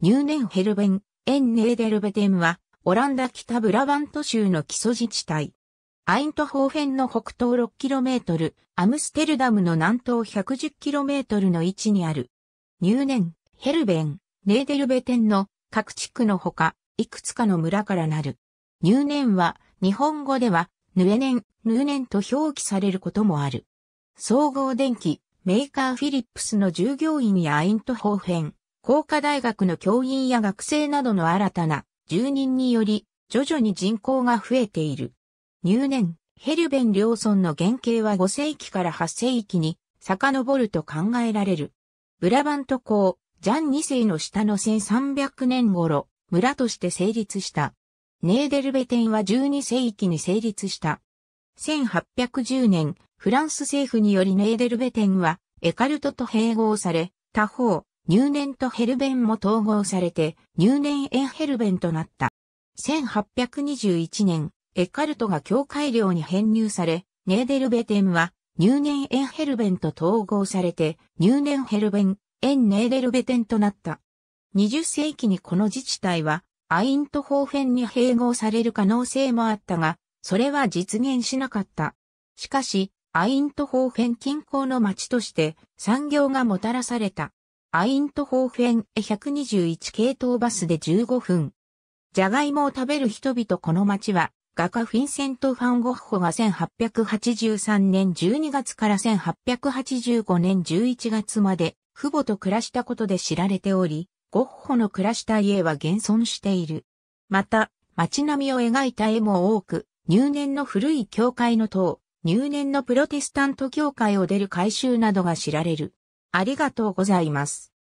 ニューネンヘルベン、エンネーデルベテンは、オランダ北ブラバント州の基礎自治体。アイントホーフェンの北東 6km、アムステルダムの南東 110km の位置にある。ニューネン、ヘルベン、ネーデルベテンの各地区のほか、いくつかの村からなる。ニューネンは、日本語では、ヌエネン、ヌーネンと表記されることもある。総合電機、メーカーフィリップスの従業員やアイントホーフェン、工科大学の教員や学生などの新たな住人により、徐々に人口が増えている。入念、ヘルベン両村の原型は5世紀から8世紀に遡ると考えられる。ブラバント公、ジャン2世の下の1300年頃、村として成立した。ネーデルベテンは12世紀に成立した。1810年、フランス政府によりネーデルベテンはエカルトと併合され、他方、入念とヘルベンも統合されて、入念エンヘルベンとなった。1821年、エカルトが教会領に編入され、ネーデルベテンは、入念エンヘルベンと統合されて、入念ヘルベン、エンネーデルベテンとなった。20世紀にこの自治体は、アイントホーフェンに併合される可能性もあったが、それは実現しなかった。しかし、アイントホーフェン近郊の町として産業がもたらされた。アイントホーフェン121系統バスで15分。ジャガイモを食べる人々この街は、画家フィンセント・ファン・ゴッホが1883年12月から1885年11月まで、父母と暮らしたことで知られており、ゴッホの暮らした家は現存している。また、街並みを描いた絵も多く、入念の古い教会の塔、入念のプロテスタント教会を出る改修などが知られる。ありがとうございます。